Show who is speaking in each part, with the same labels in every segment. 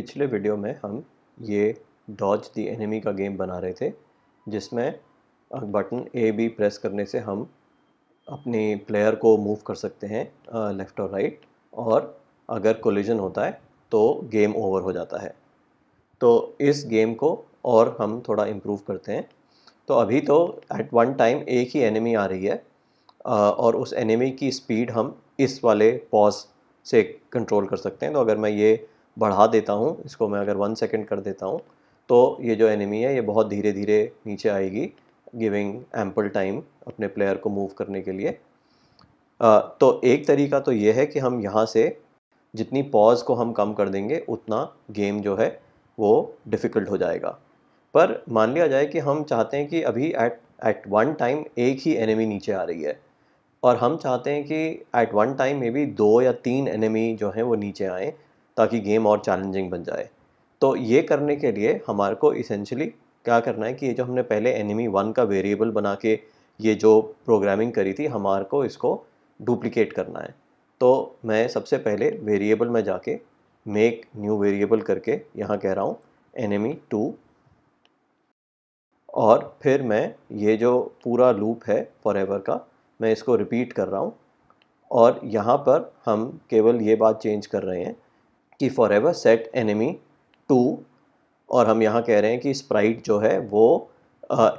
Speaker 1: पिछले वीडियो में हम ये डॉज दी एनिमी का गेम बना रहे थे जिसमें बटन ए बी प्रेस करने से हम अपने प्लेयर को मूव कर सकते हैं लेफ़्ट और राइट और अगर कोलिजन होता है तो गेम ओवर हो जाता है तो इस गेम को और हम थोड़ा इम्प्रूव करते हैं तो अभी तो एट वन टाइम एक ही एनिमी आ रही है और उस एनिमी की स्पीड हम इस वाले पॉज से कंट्रोल कर सकते हैं तो अगर मैं ये बढ़ा देता हूँ इसको मैं अगर वन सेकेंड कर देता हूँ तो ये जो एनिमी है ये बहुत धीरे धीरे नीचे आएगी गिविंग एम्पल टाइम अपने प्लेयर को मूव करने के लिए uh, तो एक तरीका तो ये है कि हम यहाँ से जितनी पॉज को हम कम कर देंगे उतना गेम जो है वो डिफ़िकल्ट हो जाएगा पर मान लिया जाए कि हम चाहते हैं कि अभी एट एट वन टाइम एक ही एनिमी नीचे आ रही है और हम चाहते हैं कि एट वन टाइम में भी दो या तीन एनिमी जो हैं वो नीचे आएँ ताकि गेम और चैलेंजिंग बन जाए तो ये करने के लिए हमारे को इसेंशली क्या करना है कि ये जो हमने पहले एनिमी वन का वेरिएबल बना के ये जो प्रोग्रामिंग करी थी हमारे को इसको डुप्लिकेट करना है तो मैं सबसे पहले वेरिएबल में जाके मेक न्यू वेरिएबल करके यहाँ कह रहा हूँ एनिमी टू और फिर मैं ये जो पूरा लूप है फॉर का मैं इसको रिपीट कर रहा हूँ और यहाँ पर हम केवल ये बात चेंज कर रहे हैं कि forever set enemy two और हम यहाँ कह रहे हैं कि स्प्राइट जो है वो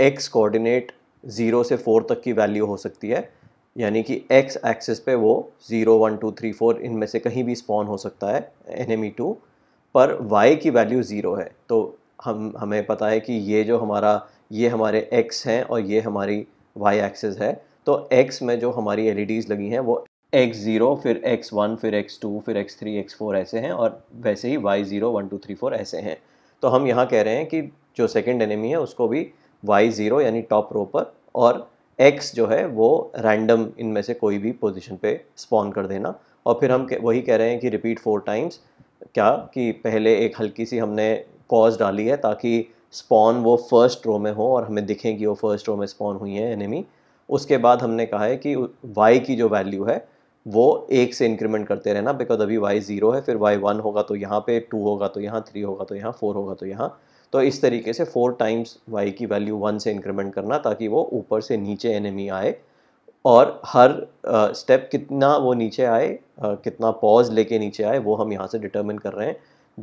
Speaker 1: एक्स कोऑर्डिनेट ज़ीरो से फोर तक की वैल्यू हो सकती है यानी कि एक्स एक्सिस पे वो zero one two three four इनमें से कहीं भी स्पॉन हो सकता है एनिमी टू पर वाई की वैल्यू ज़ीरो है तो हम हमें पता है कि ये जो हमारा ये हमारे एक्स हैं और ये हमारी वाई एक्सिस है तो एक्स में जो हमारी एल e लगी हैं वो एक्स ज़ीरो फिर एक्स वन फिर एक्स टू फिर एक्स थ्री एक्स फोर ऐसे हैं और वैसे ही y zero one two three four ऐसे हैं तो हम यहाँ कह रहे हैं कि जो सेकेंड एनिमी है उसको भी वाई ज़ीरो यानी टॉप रो पर और एक्स जो है वो रैंडम इनमें से कोई भी पोजीशन पे स्पॉन कर देना और फिर हम वही कह रहे हैं कि रिपीट फोर टाइम्स क्या कि पहले एक हल्की सी हमने कॉज डाली है ताकि स्पॉन वो फर्स्ट रो में हो और हमें दिखें कि वो फर्स्ट रो में स्पॉन हुई है एनिमी उसके बाद हमने कहा है कि वाई की जो वैल्यू है वो एक से इंक्रीमेंट करते रहना बिकॉज अभी वाई ज़ीरो है फिर वाई वन होगा तो यहाँ पे टू होगा तो यहाँ थ्री होगा तो यहाँ फोर होगा तो यहाँ तो इस तरीके से फोर टाइम्स वाई की वैल्यू वन से इंक्रीमेंट करना ताकि वो ऊपर से नीचे एनिमी आए और हर स्टेप uh, कितना वो नीचे आए uh, कितना पॉज लेके नीचे आए वो हम यहाँ से डिटर्मिन कर रहे हैं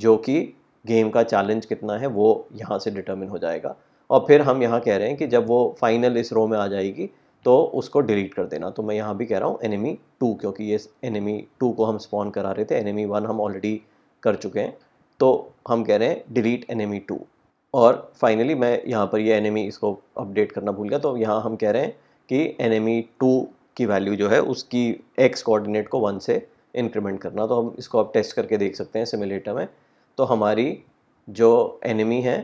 Speaker 1: जो कि गेम का चैलेंज कितना है वो यहाँ से डिटर्मिन हो जाएगा और फिर हम यहाँ कह रहे हैं कि जब वो फाइनल इस रो में आ जाएगी तो उसको डिलीट कर देना तो मैं यहाँ भी कह रहा हूँ एनिमी टू क्योंकि ये एनिमी टू को हम स्पॉन करा रहे थे एनिमी वन हम ऑलरेडी कर चुके हैं तो हम कह रहे हैं डिलीट एनिमी टू और फाइनली मैं यहाँ पर ये एनिमी इसको अपडेट करना भूल गया तो यहाँ हम कह रहे हैं कि एनिमी टू की वैल्यू जो है उसकी एक्स कोऑर्डिनेट को वन से इंक्रीमेंट करना तो हम इसको आप टेस्ट करके देख सकते हैं सिमुलेटर में तो हमारी जो एनिमी है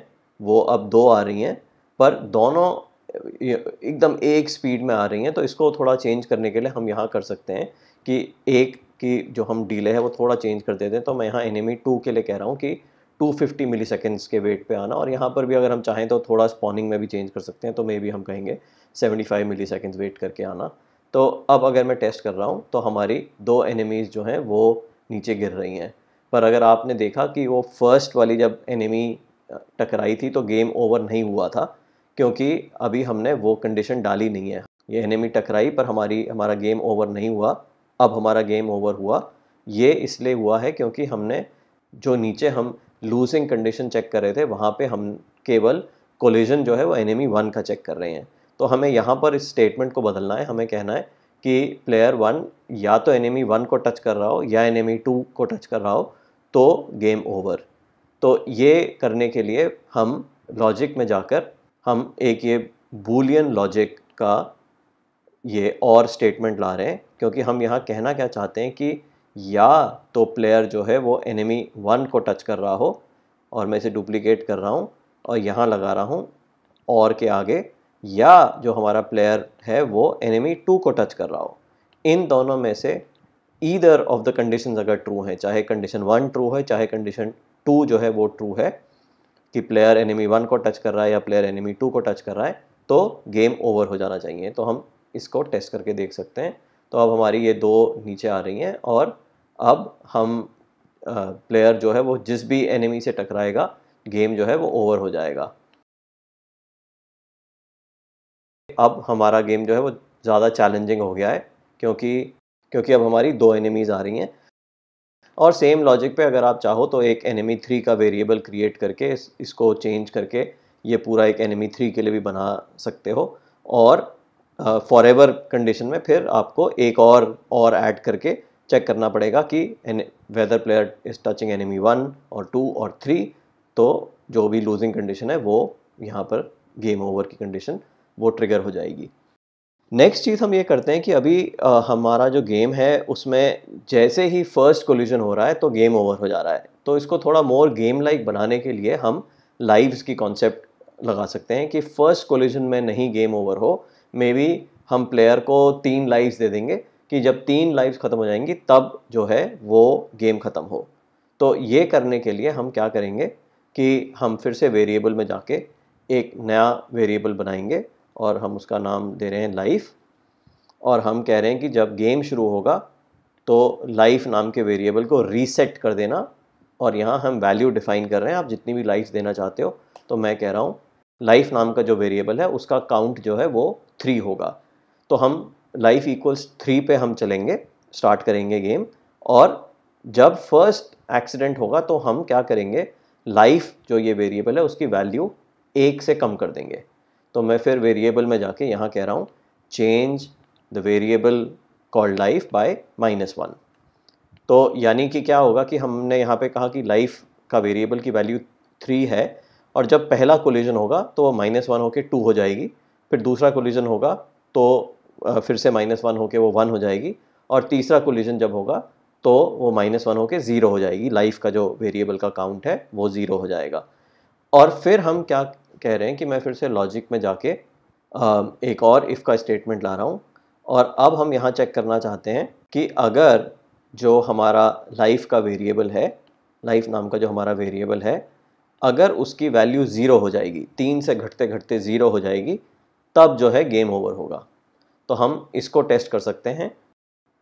Speaker 1: वो अब दो आ रही हैं पर दोनों एकदम एक स्पीड में आ रही हैं तो इसको थोड़ा चेंज करने के लिए हम यहाँ कर सकते हैं कि एक की जो हम डीले है वो थोड़ा चेंज कर देते हैं तो मैं यहाँ एनिमी टू के लिए कह रहा हूँ कि 250 मिली सेकेंड्स के वेट पे आना और यहाँ पर भी अगर हम चाहें तो थोड़ा स्पॉनिंग में भी चेंज कर सकते हैं तो मे भी हम कहेंगे 75 मिली सेकेंड्स वेट करके आना तो अब अगर मैं टेस्ट कर रहा हूँ तो हमारी दो एनिमीज़ जो हैं वो नीचे गिर रही हैं पर अगर आपने देखा कि वो फर्स्ट वाली जब एनिमी टकराई थी तो गेम ओवर नहीं हुआ था क्योंकि अभी हमने वो कंडीशन डाली नहीं है ये एनिमी टकराई पर हमारी हमारा गेम ओवर नहीं हुआ अब हमारा गेम ओवर हुआ ये इसलिए हुआ है क्योंकि हमने जो नीचे हम लूजिंग कंडीशन चेक कर रहे थे वहाँ पे हम केवल कोलिजन जो है वो एनिमी वन का चेक कर रहे हैं तो हमें यहाँ पर इस स्टेटमेंट को बदलना है हमें कहना है कि प्लेयर वन या तो एनिमी वन को टच कर रहा हो या एनिमी टू को टच कर रहा हो तो गेम ओवर तो ये करने के लिए हम लॉजिक में जाकर हम एक ये बूलियन लॉजिक का ये और स्टेटमेंट ला रहे हैं क्योंकि हम यहाँ कहना क्या चाहते हैं कि या तो प्लेयर जो है वो एनिमी वन को टच कर रहा हो और मैं इसे डुप्लीकेट कर रहा हूँ और यहाँ लगा रहा हूँ और के आगे या जो हमारा प्लेयर है वो एनिमी टू को टच कर रहा हो इन दोनों में से ईदर ऑफ द कंडीशन अगर ट्रू हैं चाहे कंडीशन वन ट्रू है चाहे कंडीशन टू जो है वो ट्रू है कि प्लेयर एनिमी वन को टच कर रहा है या प्लेयर एनिमी टू को टच कर रहा है तो गेम ओवर हो जाना चाहिए तो हम इसको टेस्ट करके देख सकते हैं तो अब हमारी ये दो नीचे आ रही हैं और अब हम प्लेयर जो है वो जिस भी एनिमी से टकराएगा गेम जो है वो ओवर हो जाएगा अब हमारा गेम जो है वो ज़्यादा चैलेंजिंग हो गया है क्योंकि क्योंकि अब हमारी दो एनिमीज़ आ रही हैं और सेम लॉजिक पे अगर आप चाहो तो एक एनिमी थ्री का वेरिएबल क्रिएट करके इस, इसको चेंज करके ये पूरा एक एनिमी थ्री के लिए भी बना सकते हो और फॉर एवर कंडीशन में फिर आपको एक और और ऐड करके चेक करना पड़ेगा कि whether player is touching enemy one और टू और थ्री तो जो भी लूजिंग कंडीशन है वो यहाँ पर गेम ओवर की कंडीशन वो ट्रिगर हो जाएगी नेक्स्ट चीज़ हम ये करते हैं कि अभी आ, हमारा जो गेम है उसमें जैसे ही फर्स्ट कोल्यूजन हो रहा है तो गेम ओवर हो जा रहा है तो इसको थोड़ा मोर गेम लाइक बनाने के लिए हम लाइव्स की कॉन्सेप्ट लगा सकते हैं कि फर्स्ट कोल्यूजन में नहीं गेम ओवर हो मे बी हम प्लेयर को तीन लाइव्स दे देंगे कि जब तीन लाइव्स ख़त्म हो जाएंगी तब जो है वो गेम ख़त्म हो तो ये करने के लिए हम क्या करेंगे कि हम फिर से वेरिएबल में जाके एक नया वेरिएबल बनाएंगे और हम उसका नाम दे रहे हैं लाइफ और हम कह रहे हैं कि जब गेम शुरू होगा तो लाइफ नाम के वेरिएबल को रीसेट कर देना और यहाँ हम वैल्यू डिफाइन कर रहे हैं आप जितनी भी लाइफ देना चाहते हो तो मैं कह रहा हूँ लाइफ नाम का जो वेरिएबल है उसका काउंट जो है वो थ्री होगा तो हम लाइफ इक्वल्स थ्री पे हम चलेंगे स्टार्ट करेंगे गेम और जब फर्स्ट एक्सीडेंट होगा तो हम क्या करेंगे लाइफ जो ये वेरिएबल है उसकी वैल्यू एक से कम कर देंगे तो मैं फिर वेरिएबल में जाके यहाँ कह रहा हूँ change the variable call life by minus one तो यानी कि क्या होगा कि हमने यहाँ पे कहा कि लाइफ का वेरिएबल की वैल्यू थ्री है और जब पहला कोलिजन होगा तो वो माइनस वन होकर टू हो जाएगी फिर दूसरा कोलिजन होगा तो फिर से माइनस वन होकर वो वन हो जाएगी और तीसरा कोलिजन जब होगा तो वो माइनस वन होकर ज़ीरो हो जाएगी लाइफ का जो वेरिएबल का काउंट है वो ज़ीरो हो जाएगा और फिर हम क्या कह रहे हैं कि मैं फिर से लॉजिक में जाके एक और इफ़ का स्टेटमेंट ला रहा हूँ और अब हम यहाँ चेक करना चाहते हैं कि अगर जो हमारा लाइफ का वेरिएबल है लाइफ नाम का जो हमारा वेरिएबल है अगर उसकी वैल्यू ज़ीरो हो जाएगी तीन से घटते घटते ज़ीरो हो जाएगी तब जो है गेम ओवर होगा तो हम इसको टेस्ट कर सकते हैं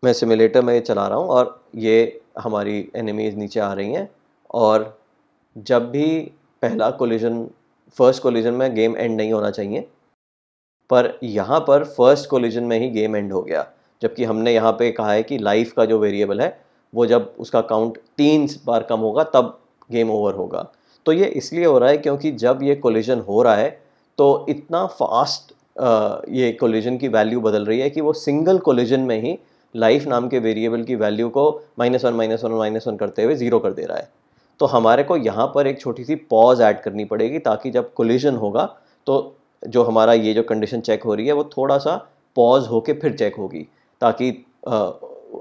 Speaker 1: मैं सिमुलेटर में ये चला रहा हूँ और ये हमारी एनिमीज़ नीचे आ रही हैं और जब भी पहला कोलिजन फर्स्ट कोलिजन में गेम एंड नहीं होना चाहिए पर यहाँ पर फर्स्ट कोलिजन में ही गेम एंड हो गया जबकि हमने यहाँ पे कहा है कि लाइफ का जो वेरिएबल है वो जब उसका काउंट तीन बार कम होगा तब गेम ओवर होगा तो ये इसलिए हो रहा है क्योंकि जब ये कोलिजन हो रहा है तो इतना फास्ट ये कोलिजन की वैल्यू बदल रही है कि वो सिंगल कोलिजन में ही लाइफ नाम के वेरिएबल की वैल्यू को minus one minus one minus one करते हुए ज़ीरो कर दे रहा है तो हमारे को यहाँ पर एक छोटी सी पॉज ऐड करनी पड़ेगी ताकि जब कोलिजन होगा तो जो हमारा ये जो कंडीशन चेक हो रही है वो थोड़ा सा पॉज होके फिर चेक होगी ताकि आ,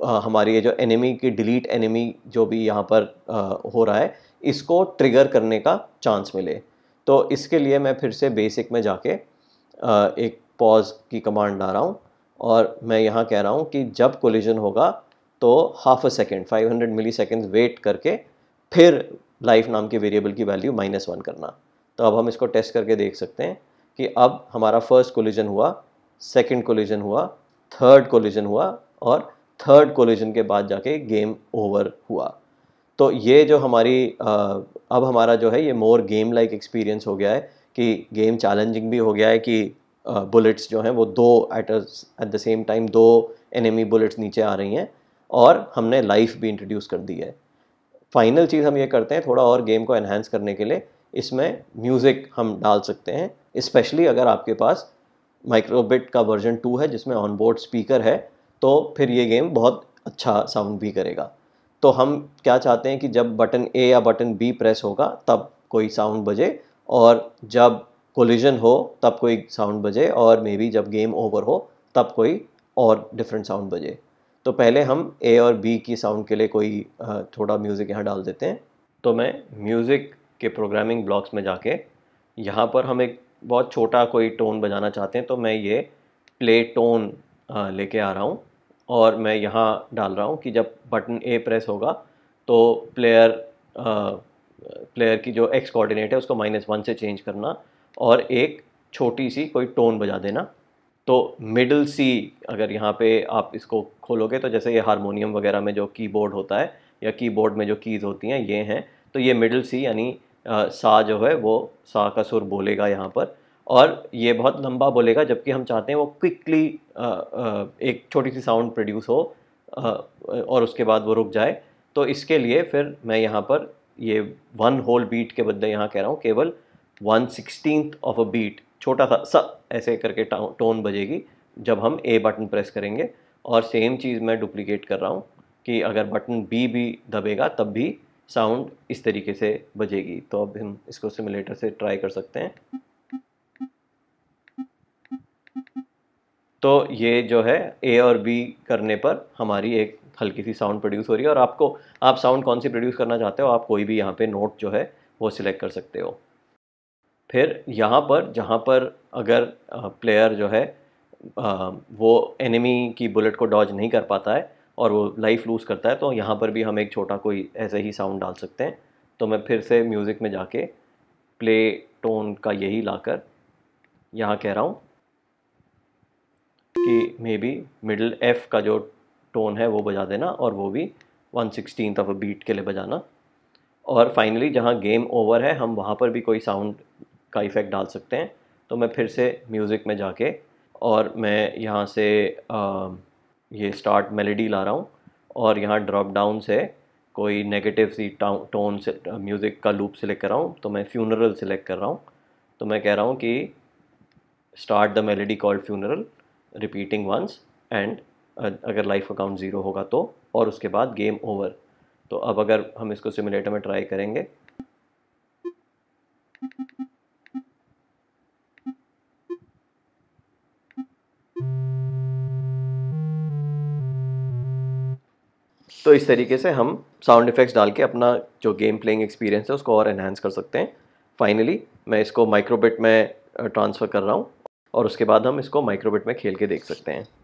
Speaker 1: आ, हमारी ये जो एनिमी की डिलीट एनिमी जो भी यहाँ पर आ, हो रहा है इसको ट्रिगर करने का चांस मिले तो इसके लिए मैं फिर से बेसिक में जाके आ, एक पॉज की कमांड ला रहा हूँ और मैं यहाँ कह रहा हूँ कि जब कोलिजन होगा तो half a second 500 millisecond wait करके फिर लाइफ नाम के वेरिएबल की वैल्यू माइनस वन करना तो अब हम इसको टेस्ट करके देख सकते हैं कि अब हमारा फर्स्ट कोलिजन हुआ सेकंड कोलिजन हुआ थर्ड कोलिजन हुआ और थर्ड कोलिजन के बाद जाके गेम ओवर हुआ तो ये जो हमारी अब हमारा जो है ये मोर गेम लाइक एक्सपीरियंस हो गया है कि गेम चैलेंजिंग भी हो गया है कि बुलेट्स जो हैं वो दो at at the same time दो एनिमी बुलेट्स नीचे आ रही हैं और हमने लाइफ भी इंट्रोड्यूस कर दी है फाइनल चीज़ हम ये करते हैं थोड़ा और गेम को एनहेंस करने के लिए इसमें म्यूज़िक हम डाल सकते हैं स्पेशली अगर आपके पास माइक्रोबिट का वर्जन टू है जिसमें ऑन बोर्ड स्पीकर है तो फिर ये गेम बहुत अच्छा साउंड भी करेगा तो हम क्या चाहते हैं कि जब बटन ए या बटन बी प्रेस होगा तब कोई साउंड बजे और जब कोलिजन हो तब कोई साउंड बजे और मे बी जब गेम ओवर हो तब कोई और डिफरेंट साउंड बजे तो पहले हम ए और बी की साउंड के लिए कोई थोड़ा म्यूज़िक यहाँ डाल देते हैं तो मैं म्यूज़िक के प्रोग्रामिंग ब्लॉक्स में जाके यहाँ पर हम एक बहुत छोटा कोई टोन बजाना चाहते हैं तो मैं ये प्ले टोन लेके आ रहा हूँ और मैं यहाँ डाल रहा हूँ कि जब बटन ए प्रेस होगा तो प्लेयर आ, प्लेयर की जो एक्स कोऑर्डिनेट है उसको माइनस वन से चेंज करना और एक छोटी सी कोई टोन बजा देना तो मिडल सी अगर यहाँ पे आप इसको खोलोगे तो जैसे ये हारमोनियम वगैरह में जो कीबोर्ड होता है या कीबोर्ड में जो कीज़ होती हैं ये हैं तो ये मिडल सी यानी सा जो है वो सा का सुर बोलेगा यहाँ पर और ये बहुत लंबा बोलेगा जबकि हम चाहते हैं वो क्विकली एक छोटी सी साउंड प्रोड्यूस हो और उसके बाद वो रुक जाए तो इसके लिए फिर मैं यहाँ पर ये वन होल बीट के बदले यहाँ कह रहा हूँ केवल one sixteen of a beat छोटा सा सा ऐसे करके टोन बजेगी जब हम ए बटन प्रेस करेंगे और सेम चीज़ मैं डुप्लीकेट कर रहा हूँ कि अगर बटन बी भी दबेगा तब भी साउंड इस तरीके से बजेगी तो अब हम इसको सिमुलेटर से ट्राई कर सकते हैं तो ये जो है ए और बी करने पर हमारी एक हल्की सी साउंड प्रोड्यूस हो रही है और आपको आप साउंड कौन सी प्रोड्यूस करना चाहते हो आप कोई भी यहाँ पे नोट जो है वो सिलेक्ट कर सकते हो फिर यहाँ पर जहाँ पर अगर प्लेयर जो है वो एनिमी की बुलेट को डॉज नहीं कर पाता है और वो लाइफ लूज़ करता है तो यहाँ पर भी हम एक छोटा कोई ऐसे ही साउंड डाल सकते हैं तो मैं फिर से म्यूज़िक में जाके प्ले टोन का यही लाकर यहाँ कह रहा हूँ कि मे बी मिडल एफ़ का जो टोन है वो बजा देना और वो भी वन सिक्सटीन ऑफ बीट के लिए बजाना और फाइनली जहाँ गेम ओवर है हम वहाँ पर भी कोई साउंड का इफ़ेक्ट डाल सकते हैं तो मैं फिर से म्यूज़िक में जाके और मैं यहाँ से आ, ये स्टार्ट मेलोडी ला रहा हूँ और यहाँ ड्रॉप डाउन से कोई नेगेटिव सी टोन से म्यूज़िक का लूप सिलेक्ट कर रहा हूँ तो मैं फ्यूनरल सिलेक्ट कर रहा हूँ तो मैं कह रहा हूँ कि start the melody called funeral repeating once and अगर लाइफ अकाउंट ज़ीरो होगा तो और उसके बाद गेम ओवर तो अब अगर हम इसको सिमुलेटर में ट्राई करेंगे तो इस तरीके से हम साउंड इफेक्ट्स डाल के अपना जो गेम प्लेइंग एक्सपीरियंस है उसको और एनहेंस कर सकते हैं फाइनली मैं इसको माइक्रोबिट में ट्रांसफ़र कर रहा हूँ और उसके बाद हम इसको माइक्रोबिट में खेल के देख सकते हैं